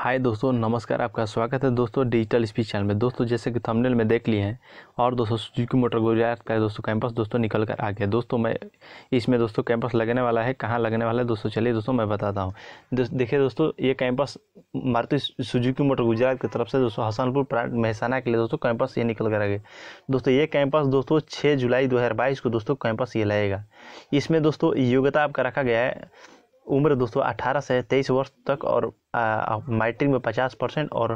हाय दोस्तों नमस्कार आपका स्वागत है दोस्तों डिजिटल स्पीच चैनल में दोस्तों जैसे कि थंबनेल में देख लिए हैं और दोस्तों सुजुकी मोटर गुजरात का दोस्तों कैंपस दोस्तों निकल कर आ गया दोस्तों मैं इसमें दोस्तों कैंपस लगने वाला है कहाँ लगने वाला है दोस्तों चलिए दोस्तों मैं बताता हूँ देखिए दोस्तों ये campus Maruti Suzuki motor Gujarat की तरफ से दोस्तों हसनपुर प्लांट महसाना के लिए दोस्तों कैंपस ये निकल कर आ गए दोस्तों ये कैंपस दोस्तों छः जुलाई दो को दोस्तों कैंपस ये लगेगा इसमें दोस्तों योग्यता आपका रखा गया है उम्र दोस्तों अठारह से तेईस वर्ष तक और माइट्रिक में पचास परसेंट और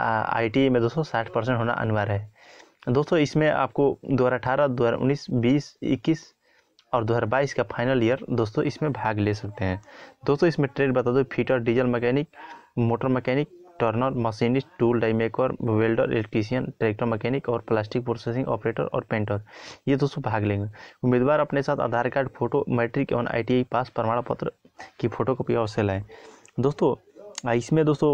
आई में दोस्तों साठ परसेंट होना अनिवार्य है दोस्तों इसमें आपको दो हज़ार अठारह दो हज़ार उन्नीस बीस इक्कीस और 2022 का फाइनल ईयर दोस्तों इसमें भाग ले सकते हैं दोस्तों इसमें ट्रेड बता दो fitter diesel mechanic motor mechanic turner machinist tool maker welder electrician tractor mechanic और प्लास्टिक प्रोसेसिंग ऑपरेटर और पेंटर ये दोस्तों भाग लेंगे उम्मीदवार अपने साथ आधार कार्ड फोटो मैट्रिक एवं आई पास प्रमाण पत्र की फोटो कॉपी अवश्य लाएँ दोस्तों इसमें दोस्तों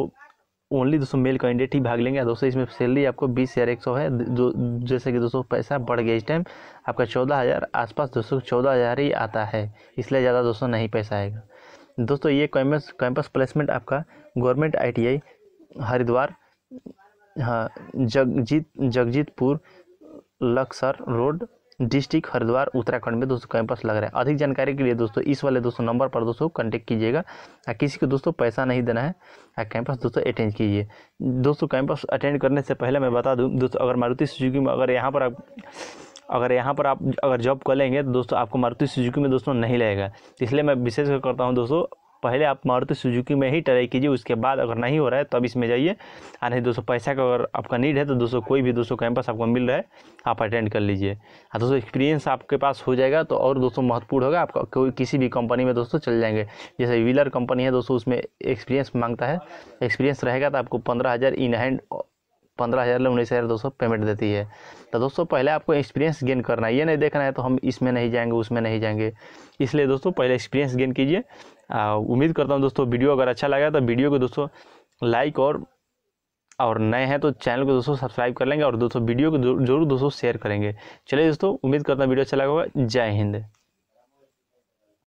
ओनली दोस्तों मेल कैंडिडेट ही भाग लेंगे दोस्तों इसमें सैलरी आपको बीस हज़ार एक सौ है जो जैसे कि दोस्तों पैसा बढ़ गया इस टाइम आपका चौदह हज़ार आसपास दोस्तों चौदह हज़ार ही आता है इसलिए ज़्यादा दोस्तों नहीं पैसा आएगा दोस्तों ये कैंपस कैंपस प्लेसमेंट आपका गवर्नमेंट आईटीआई हरिद्वार हाँ जगजीत जगजीतपुर लक्सर रोड डिस्ट्रिक्ट हरिद्वार उत्तराखंड में दोस्तों कैंपस लग रहा है अधिक जानकारी के लिए दोस्तों इस वाले दोस्तों नंबर पर दोस्तों कांटेक्ट कीजिएगा या किसी को दोस्तों पैसा नहीं देना है या कैंपस दोस्तों अटेंड कीजिए दोस्तों कैंपस अटेंड करने से पहले मैं बता दूँ दोस्तों अगर मारुति सुजुकी में अगर यहाँ पर आप अगर यहाँ पर आप अगर जॉब कर लेंगे तो दोस्तों आपको मारुति सुजुकी में दोस्तों नहीं लगेगा इसलिए मैं विशेष करता हूँ दोस्तों पहले आप मारुति सुजुकी में ही ट्राई कीजिए उसके बाद अगर नहीं हो रहा है तब तो इसमें जाइए और नहीं दोस्तों पैसा का अगर आपका नीड है तो दोस्तों कोई भी दोस्तों कैंपस आपको मिल रहा है आप अटेंड कर लीजिए हाँ दोस्तों एक्सपीरियंस आपके पास हो जाएगा तो और दोस्तों महत्वपूर्ण होगा आपका कोई किसी भी कंपनी में दोस्तों चल जाएंगे जैसे व्हीलर कंपनी है दोस्तों उसमें एक्सपीरियंस मांगता है एक्सपीरियंस रहेगा तो आपको पंद्रह हज़ार इन हैंड पंद्रह हज़ार या उन्नीस हज़ार दो सौ पेमेंट देती है तो दोस्तों पहले आपको एक्सपीरियंस गेन करना है ये नहीं देखना है तो हम इसमें नहीं जाएंगे उसमें नहीं जाएंगे इसलिए दोस्तों पहले एक्सपीरियंस गेन कीजिए उम्मीद करता हूँ दोस्तों वीडियो अगर अच्छा लगा तो वीडियो को दोस्तों लाइक और और नए हैं तो चैनल को दोस्तों सब्सक्राइब कर लेंगे और दोस्तों वीडियो को जरूर दोस्तों शेयर करेंगे चलिए दोस्तों उम्मीद करता हूँ वीडियो अच्छा लगा होगा जय हिंद